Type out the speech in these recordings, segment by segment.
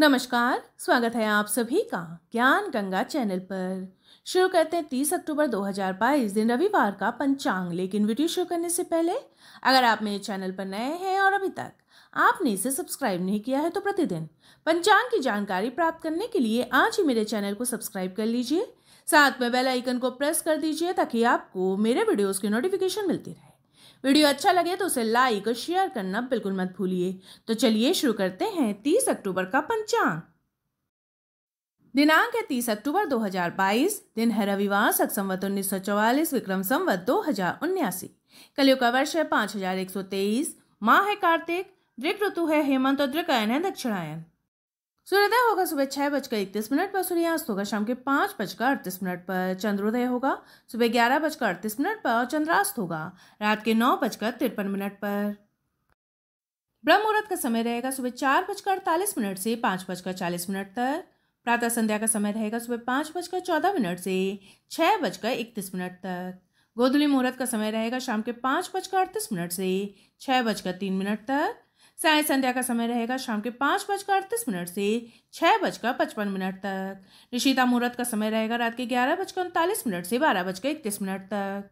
नमस्कार स्वागत है आप सभी का ज्ञान गंगा चैनल पर शुरू करते हैं तीस अक्टूबर 2022 दिन रविवार का पंचांग लेकिन वीडियो शुरू करने से पहले अगर आप मेरे चैनल पर नए हैं और अभी तक आपने इसे सब्सक्राइब नहीं किया है तो प्रतिदिन पंचांग की जानकारी प्राप्त करने के लिए आज ही मेरे चैनल को सब्सक्राइब कर लीजिए साथ में बेल आइकन को प्रेस कर दीजिए ताकि आपको मेरे वीडियोज़ की नोटिफिकेशन मिलती रहे वीडियो अच्छा लगे तो उसे लाइक और शेयर करना बिल्कुल मत भूलिए तो चलिए शुरू करते हैं तीस अक्टूबर का पंचांग दिनांक है तीस अक्टूबर 2022 दिन है रविवार सक संवत उन्नीस विक्रम संवत दो हजार उन्यासी कलियुग का वर्ष है पाँच हजार एक सौ तेईस माह है कार्तिक दृक ऋतु है हेमंत और दृकायन है दक्षिणायन सूर्योदय होगा सुबह छह बजकर इकतीस मिनट पर सूर्यास्त होगा शाम के पाँच बजकर अड़तीस मिनट पर चंद्रोदय होगा सुबह ग्यारह बजकर अड़तीस मिनट पर और चंद्रास्त होगा रात के नौ बजकर तिरपन मिनट पर ब्रह्म मुहूर्त का समय रहेगा सुबह चार बजकर अड़तालीस मिनट से पाँच बजकर चालीस मिनट तक प्रातः संध्या का समय रहेगा सुबह पाँच बजकर चौदह मिनट से छह बजकर इकतीस मिनट तक गोधुली मुहूर्त का समय रहेगा शाम के पाँच बजकर अड़तीस मिनट से छह बजकर तीन मिनट तक साय संध्या का समय रहेगा शाम के पाँच बजकर अड़तीस मिनट से छः बजकर पचपन मिनट तक निशिता मुहूर्त का समय रहेगा रात के ग्यारह बजकर उनतालीस मिनट से बारह बजकर इकतीस मिनट तक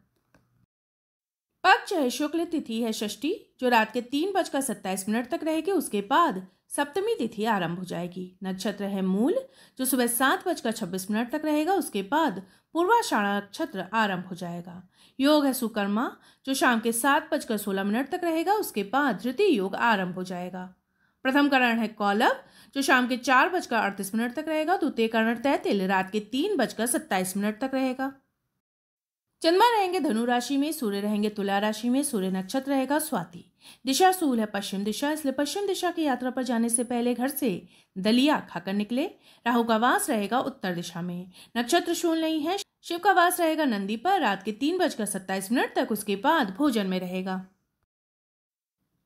पक्ष है शुक्ल तिथि है षष्ठी जो रात के तीन बजकर सत्ताईस मिनट तक रहेगी उसके बाद सप्तमी तिथि आरंभ हो जाएगी नक्षत्र है मूल जो सुबह सात बजकर छब्बीस मिनट तक रहेगा उसके बाद पूर्वाषाढ़ा नक्षत्र आरंभ हो जाएगा योग है सुकर्मा जो शाम के सात बजकर सोलह मिनट तक रहेगा उसके बाद तृतीय योग आरंभ हो जाएगा प्रथम करण है कौलव जो शाम के चार बजकर अड़तीस मिनट तक रहेगा द्वितीय करण तैतिल रात के तीन बजकर सत्ताईस मिनट तक रहेगा चंद्रमा रहेंगे धनु राशि में सूर्य रहेंगे तुला राशि में सूर्य नक्षत्र रहेगा स्वाति दिशा सूल है पश्चिम दिशा इसलिए पश्चिम दिशा की यात्रा पर जाने से पहले घर से दलिया खाकर निकले राहु का वास रहेगा उत्तर दिशा में नक्षत्र शून्य नहीं है शिव का वास रहेगा नंदी पर रात के तीन बजकर सत्ताईस मिनट तक उसके बाद भोजन में रहेगा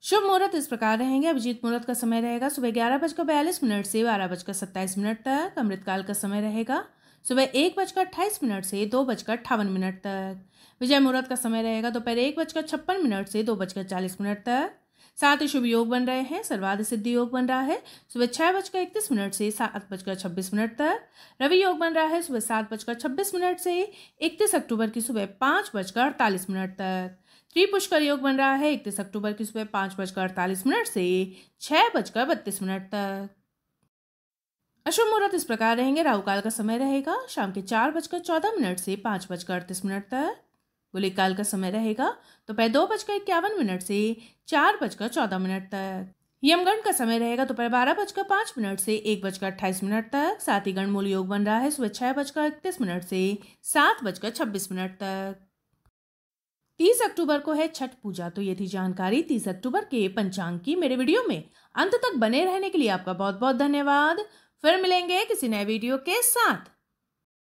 शुभ मुहूर्त इस प्रकार रहेंगे अभिजीत मुहूर्त का समय रहेगा सुबह ग्यारह बजकर बयालीस मिनट से बारह बजकर सत्ताईस मिनट तक अमृतकाल का समय रहेगा सुबह एक बजकर अट्ठाईस मिनट से दो बजकर अट्ठावन मिनट तक विजय मुहूर्त का समय रहेगा दोपहर एक बजकर छप्पन मिनट से दो बजकर चालीस मिनट तक साथ ही शुभ योग बन रहे हैं सर्वाध सिद्धि योग बन रहा है सुबह छः बजकर इकतीस मिनट से सात बजकर छब्बीस मिनट तक रवि योग बन रहा है सुबह सात बजकर छब्बीस मिनट से इकतीस अक्टूबर की सुबह पाँच बजकर अड़तालीस मिनट तक त्रिपुष्कर योग बन रहा है इकतीस अक्टूबर की सुबह पाँच बजकर अड़तालीस मिनट से छः बजकर बत्तीस मिनट तक अशुभ मुहूर्त इस प्रकार रहेंगे राहु काल का समय रहेगा शाम के चार बजकर चौदह मिनट से पाँच बजकर अड़तीस मिनट तक गुली काल का समय रहेगा दोपहर तो दो बजकर इक्यावन मिनट से चार बजकर चौदह मिनट तक यमगण का समय रहेगा दोपहर बारह बजकर पाँच मिनट से एक बजकर अट्ठाईस मिनट तक साथ ही गण मूल योग बन रहा है सुबह छह बजकर इकतीस मिनट से सात बजकर छब्बीस मिनट तक तीस अक्टूबर को है छठ पूजा तो ये थी जानकारी तीस अक्टूबर के पंचांग की मेरे वीडियो में अंत तक बने रहने के लिए आपका बहुत बहुत धन्यवाद फिर मिलेंगे किसी नए वीडियो के साथ